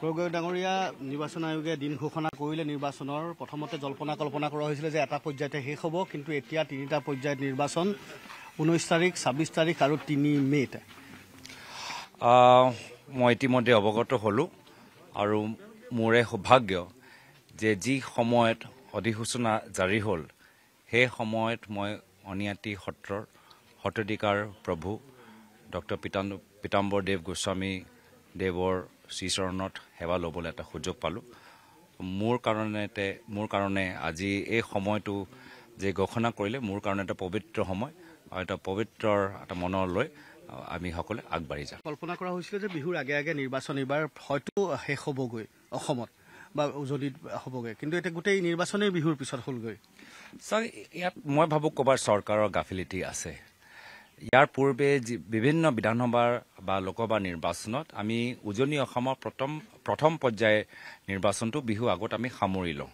প্ৰগৈ ডাঙৰীয়া নিৰ্বাচন আয়োগে দিন ঘোষণা কৰিলে নিৰ্বাচনৰ প্ৰথমতে জল্পনা কল্পনা কৰা হৈছিলে যে এটা পৰ্যায়তে শেষ হ'ব কিন্তু এতিয়া তিনিটা পৰ্যায়ত নিৰ্বাচন ঊনৈছ তাৰিখ ছাব্বিছ তাৰিখ আৰু তিনি মে'ত মই ইতিমধ্যে অৱগত হ'লোঁ আৰু মোৰে সৌভাগ্য যে যি সময়ত অধিসূচনা জাৰি হ'ল সেই সময়ত মই অনিয়াতি সত্ৰৰ সত্ৰাধিকাৰ প্ৰভু ডক্টৰ পীতাম্ব পীতাম্বৰদেৱ গোস্বামী দেৱৰ শ্ৰীচৰণত সেৱা ল'বলৈ এটা সুযোগ পালোঁ মোৰ কাৰণে মোৰ কাৰণে আজি এই সময়টো যে ঘোষণা কৰিলে মোৰ কাৰণে এটা পবিত্ৰ সময় আৰু এটা পবিত্ৰৰ এটা মনলৈ আমি সকলোৱে আগবাঢ়ি যাওঁ কল্পনা কৰা হৈছিলে যে বিহুৰ আগে আগে নিৰ্বাচন এইবাৰ হয়তো শেষ হ'বগৈ অসমত বা উজনিত হ'বগৈ কিন্তু এতিয়া গোটেই নিৰ্বাচনেই বিহুৰ পিছত হ'লগৈ ছাৰ ইয়াত মই ভাবোঁ ক'ৰবাৰ চৰকাৰৰ গাফিলিটি আছে ইয়াৰ পূৰ্বে যি বিভিন্ন বিধানসভাৰ বা লোকসভা নিৰ্বাচনত আমি উজনি অসমৰ প্ৰথম প্ৰথম পৰ্যায়ৰ নিৰ্বাচনটো বিহু আগত আমি সামৰি লওঁ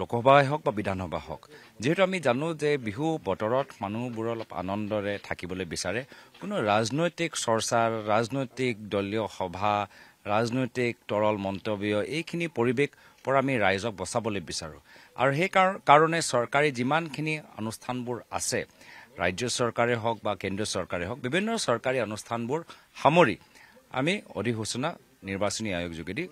লোকসভাই হওক বা বিধানসভা হওক যিহেতু আমি জানো যে বিহু বতৰত মানুহবোৰ অলপ আনন্দৰে থাকিবলৈ বিচাৰে কোনো ৰাজনৈতিক চৰ্চা ৰাজনৈতিক দলীয় সভা ৰাজনৈতিক তৰল মন্তব্য এইখিনি পৰিৱেশ পৰা আমি ৰাইজক বচাবলৈ বিচাৰোঁ আৰু সেই কাৰণে চৰকাৰী যিমানখিনি অনুষ্ঠানবোৰ আছে ৰাজ্য চৰকাৰে হওক বা কেন্দ্ৰীয় চৰকাৰে হওক বিভিন্ন চৰকাৰী অনুষ্ঠানবোৰ সামৰি আমি অধিসূচনা নিৰ্বাচনী আয়োগ যোগেদি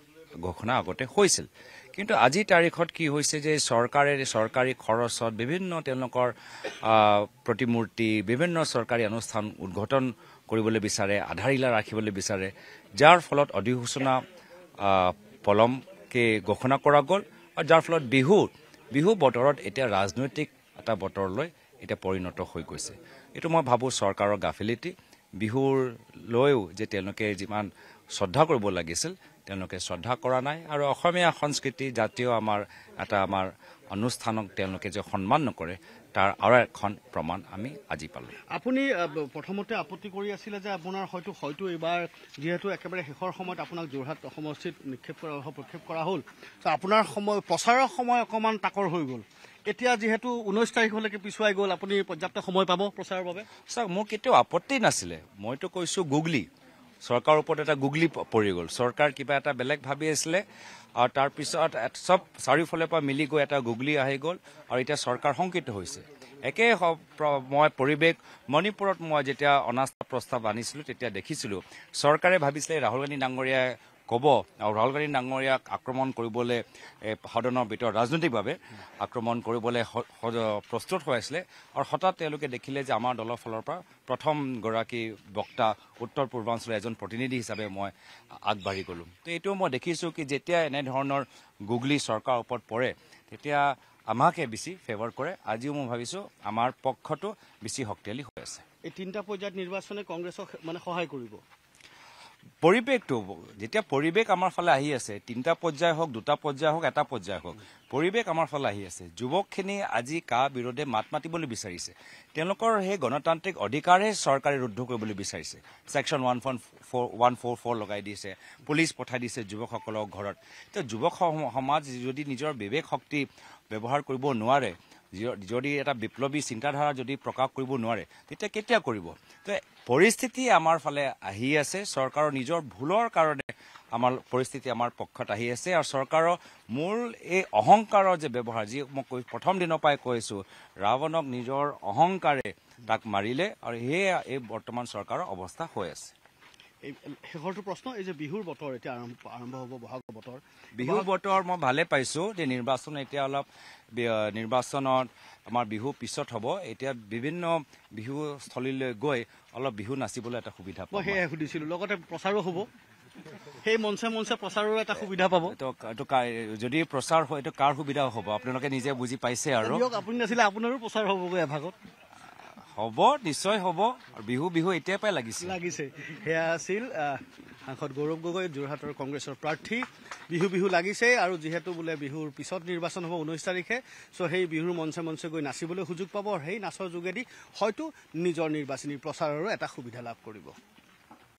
ঘোষণা আগতে হৈছিল কিন্তু আজি তাৰিখত কি হৈছে যে চৰকাৰে চৰকাৰী খৰচত বিভিন্ন তেওঁলোকৰ প্ৰতিমূৰ্তি বিভিন্ন চৰকাৰী অনুষ্ঠান উদঘাটন কৰিবলৈ বিচাৰে আধাৰশিলা ৰাখিবলৈ বিচাৰে যাৰ ফলত অধিসূচনা পলমকে ঘোষণা কৰা গ'ল আৰু যাৰ ফলত বিহু বিহু বতৰত এতিয়া ৰাজনৈতিক এটা বতৰলৈ এতিয়া পৰিণত হৈ গৈছে এইটো মই ভাবোঁ চৰকাৰৰ গাফিলিটি বিহুৰলৈও যে তেওঁলোকে যিমান শ্ৰদ্ধা কৰিব লাগিছিল তেওঁলোকে শ্ৰদ্ধা কৰা নাই আৰু অসমীয়া সংস্কৃতি জাতীয় আমাৰ এটা আমাৰ অনুষ্ঠানক তেওঁলোকে যে সন্মান নকৰে তাৰ আৰু এখন প্ৰমাণ আমি আজি পালোঁ আপুনি প্ৰথমতে আপত্তি কৰি আছিলে যে আপোনাৰ হয়তো হয়তো এইবাৰ যিহেতু একেবাৰে শেষৰ সময়ত আপোনাক যোৰহাট সমষ্টিত নিক্ষেপ কৰা প্ৰক্ষেপ কৰা হ'ল আপোনাৰ সময় প্ৰচাৰৰ সময় অকণমান তাকৰ হৈ গ'ল এতিয়া যিহেতু ঊনৈশ তাৰিখলৈকে পিছুৱাই গ'ল আপুনি পৰ্যাপ্ত সময় পাব প্ৰচাৰৰ বাবে চাওক মোৰ কেতিয়াও আপত্তি নাছিলে মইতো কৈছোঁ গুগলি চৰকাৰৰ ওপৰত এটা গুগলি পৰি গ'ল চৰকাৰ কিবা এটা বেলেগ ভাবি আছিলে আৰু তাৰপিছত চব চাৰিওফালৰ পৰা মিলি গৈ এটা গুগলি আহি গ'ল আৰু এতিয়া চৰকাৰ শংকিত হৈছে একে মই পৰিৱেশ মণিপুৰত মই যেতিয়া অনাস্থা প্ৰস্তাৱ আনিছিলোঁ তেতিয়া দেখিছিলোঁ চৰকাৰে ভাবিছিলে ৰাহুল গান্ধী ডাঙৰীয়াই ক'ব আৰু ৰাহুল গান্ধী ডাঙৰীয়াক আক্ৰমণ কৰিবলৈ সদনৰ ভিতৰত ৰাজনৈতিকভাৱে আক্ৰমণ কৰিবলৈ প্ৰস্তুত হৈ আছিলে আৰু হঠাৎ তেওঁলোকে দেখিলে যে আমাৰ দলৰ ফালৰ পৰা প্ৰথমগৰাকী বক্তা উত্তৰ পূৰ্বাঞ্চলৰ এজন প্ৰতিনিধি হিচাপে মই আগবাঢ়ি গ'লোঁ তো এইটো মই দেখিছোঁ কি যেতিয়া এনেধৰণৰ গুগলি চৰকাৰৰ ওপৰত পৰে তেতিয়া আমাকে বেছি ফেভাৰ কৰে আজিও মই ভাবিছোঁ আমাৰ পক্ষটো বেছি শক্তিশালী হৈ আছে এই তিনিটা পৰ্যায়ত নিৰ্বাচনে কংগ্ৰেছক মানে সহায় কৰিব পৰিৱেশটো যেতিয়া পৰিৱেশ আমাৰ ফালে আহি আছে তিনিটা পৰ্যায় হওক দুটা পৰ্যায় হওক এটা পৰ্যায় হওক পৰিৱেশ আমাৰ ফালে আহি আছে যুৱকখিনি আজি কা বিৰোধে মাত মাতিবলৈ বিচাৰিছে তেওঁলোকৰ সেই গণতান্ত্ৰিক অধিকাৰহে চৰকাৰে ৰুদ্ধ কৰিবলৈ বিচাৰিছে section one four four one four four লগাই দিছে পুলিচ পঠাই দিছে যুৱকসকলক ঘৰত তো যুৱক সমাজ যদি নিজৰ বিবেক শক্তি ব্যৱহাৰ কৰিব নোৱাৰে যদি এটা বিপ্লৱী চিন্তাধাৰা যদি প্ৰকাশ কৰিব নোৱাৰে তেতিয়া কেতিয়া কৰিব পৰিস্থিতি আমাৰ ফালে আহি আছে চৰকাৰৰ নিজৰ ভুলৰ কাৰণে আমাৰ পৰিস্থিতি আমাৰ পক্ষত আহি আছে আৰু চৰকাৰৰ মূল এই অহংকাৰৰ যে ব্যৱহাৰ যি মই কৈ প্ৰথম দিনৰ পৰাই কৈ কৈছোঁ ৰাৱণক নিজৰ অহংকাৰে তাক মাৰিলে আৰু সেয়ে এই বৰ্তমান চৰকাৰৰ অৱস্থা হৈ আছে শেষৰটো প্ৰশ্ন এই যে বিহুৰ বতৰ এতিয়া আৰম্ভ হ'ব বহাগৰ বতৰ বিহুৰ বতৰ মই ভালে পাইছোঁ যে নিৰ্বাচন এতিয়া অলপ নিৰ্বাচনত আমাৰ বিহু পিছত হ'ব এতিয়া বিভিন্ন বিহুস্থলীলৈ গৈ অলপ বিহু নাচিবলৈ এটা সুবিধা পাব সেয়াই সুধিছিলোঁ লগতে প্ৰচাৰো হ'ব সেই মঞ্চে মঞ্চে প্ৰচাৰৰ এটা সুবিধা পাব যদি প্ৰচাৰ হয় এইটো কাৰ সুবিধা হ'ব আপোনালোকে নিজে বুজি পাইছে আৰু আপুনি নাছিলে আপোনাৰো প্ৰচাৰ হ'বগৈ এভাগত হব নিশ্চয় হব আৰু বিহু বিহু এতিয়াৰ পৰাই লাগিছে লাগিছে সেয়া আছিল সাংসদ গৌৰৱ গগৈ যোৰহাটৰ কংগ্ৰেছৰ প্ৰাৰ্থী বিহু বিহু লাগিছেই আৰু যিহেতু বোলে বিহুৰ পিছত নিৰ্বাচন হ'ব ঊনৈছ তাৰিখে চ' সেই বিহুৰ মঞ্চে মঞ্চে গৈ নাচিবলৈ সুযোগ পাব আৰু সেই নাচৰ যোগেদি হয়তো নিজৰ নিৰ্বাচনী প্ৰচাৰৰো এটা সুবিধা লাভ কৰিব